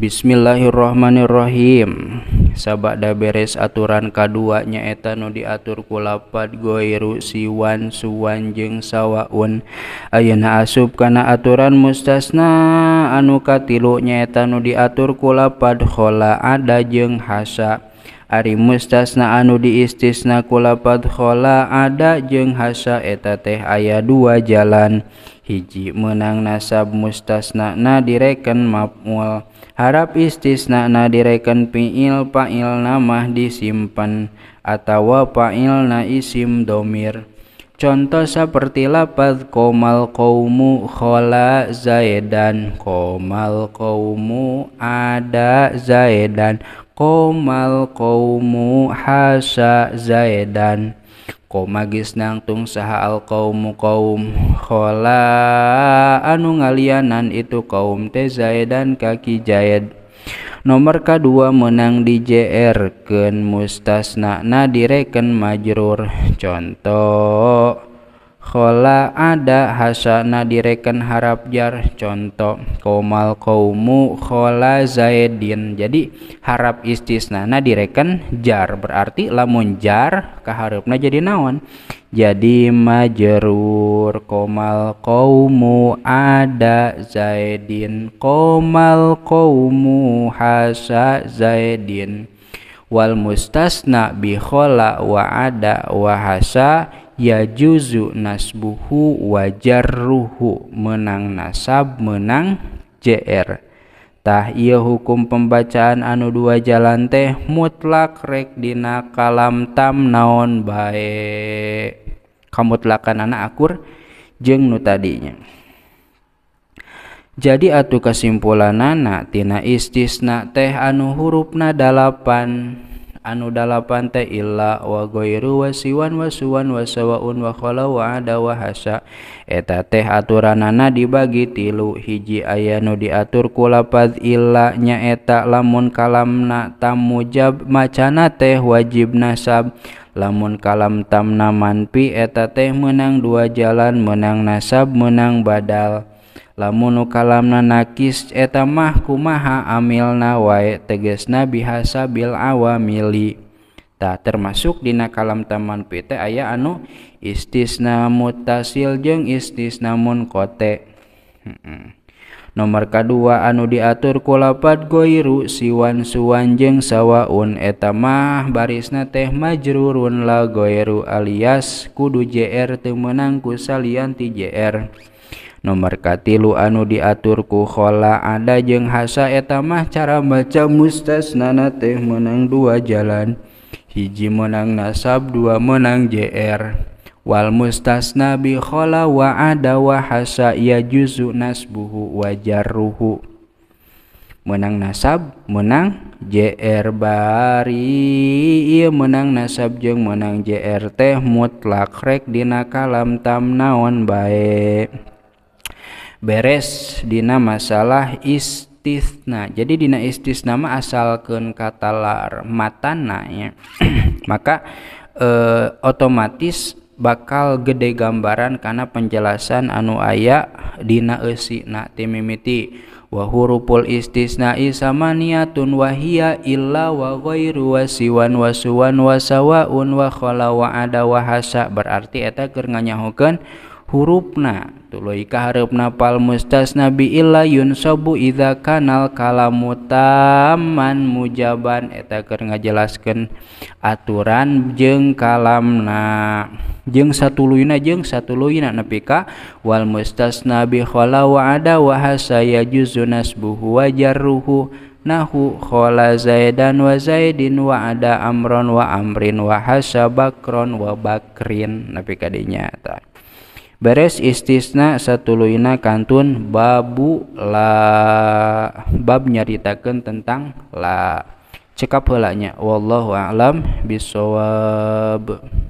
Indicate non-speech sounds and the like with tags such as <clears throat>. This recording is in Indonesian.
Shall Bismillahirromanirrohim sabak daberes aturan ka2 nya eta nu diatur kula pad goiru siwan suwan jeng sawwaun Ay na asub kana aturan mustasna anuka tilu nyaeta nu diatur kula padkhola adaje hasa. Ari mustasna anu diistisna kulapat khola ada jeng hasa eta teh aya dua jalan hiji menang nasab mustasna na direken maf'ul harap istisna na direken fiil fa'il namah disimpan atawa fa'il na isim domir Contoh seperti lapad komal kaumu khola zaidan komal kaumu ada zaidan komal qaumu hasa zaidan koma gisnangtung saha al qaumu qaum khola anu ngalianan itu kaum te zaidan kaki jaid Nomor kedua menang di JR ken mustasna na direken majrur contoh Kola ada hasana direken harap jar contoh komal kaumu kola zaidin jadi harap istisna direken jar berarti lamun jar kaharupna jadi naon jadi majerur komal kaumu ada zaidin komal kaumu hasa zaidin wal mustasna bi kola wa ada wa hasa yajuzu nasbuhu wajarruhu menang nasab menang jr tah ia hukum pembacaan anu dua jalan teh mutlak rek dina kalam tam naon bae kamutlakan anak akur jeng nu tadinya jadi atu kesimpulan nana tina istisna teh anu hurufna dalapan Anuuda lapante ila wagoiru wasiwan waswan wasawaun wahowa dawahasa. Eta teh aturan naana dibagi tilu. Hiji ayanu diatur kula padth ila nya etak lamun kalamnak tam mujab macaana teh wajib nasab, lamun kalam tamna manpi eta teh menang dua jalan menang nasab menang badal. munkalaamnanakis Eetamah kumaha Amilnawae teges Nabihasa Bil Awa mili tak termasuk Di Kalam taman PT aya anu istisna mutasil jeung istis namun kote Nomor ka kedua anu diatur kulapat Goiru Siwan Suwanjeng sawwaun Eetamah barisna teh Majruun lagoiru alias Kudu Jr Temenangku Salyantijr. nomor katilu anu diaturku khola ada jeng hasa etamah cara baca mustasnana teh menang dua jalan hiji menang nasab dua menang jr wal mustasna bi khola wa ada wa hasa ya juzu nasbuhu wajar ruhu. menang nasab menang JR bari Iya menang nasab jeng menang jr teh mutlak rek dina kalam tam naon bae beres dina masalah istisna jadi dina istisna mah asalkan kata lar matana ya <clears throat> maka eh, otomatis bakal gede gambaran karena penjelasan anu aya dina eusina timimiti wa huruful istisna'i samaniyatun wa hiya illa wa ghairu wa siwan wa suwan wa sawaun wa khala wa ada wa hasa berarti eta keur nganyahokeun Hurupna tuloika harup napal mustas nabi illa yun sobu ida kanalalkalautaman mujaban eteta ngajelaskan aturan jeng kalamna jeung satu lu na je satu luna napi ka wal mustas nabi hola wa ada waaya juzu nas bu wajar ruhu nahukho zadan waza din wa ada amron waamrin waasa bakron wa bakrin naka di nyata. beres istisna luhina kantun babu la bab nyaritakeun tentang la cekap heulanya wallahu a'lam bisawab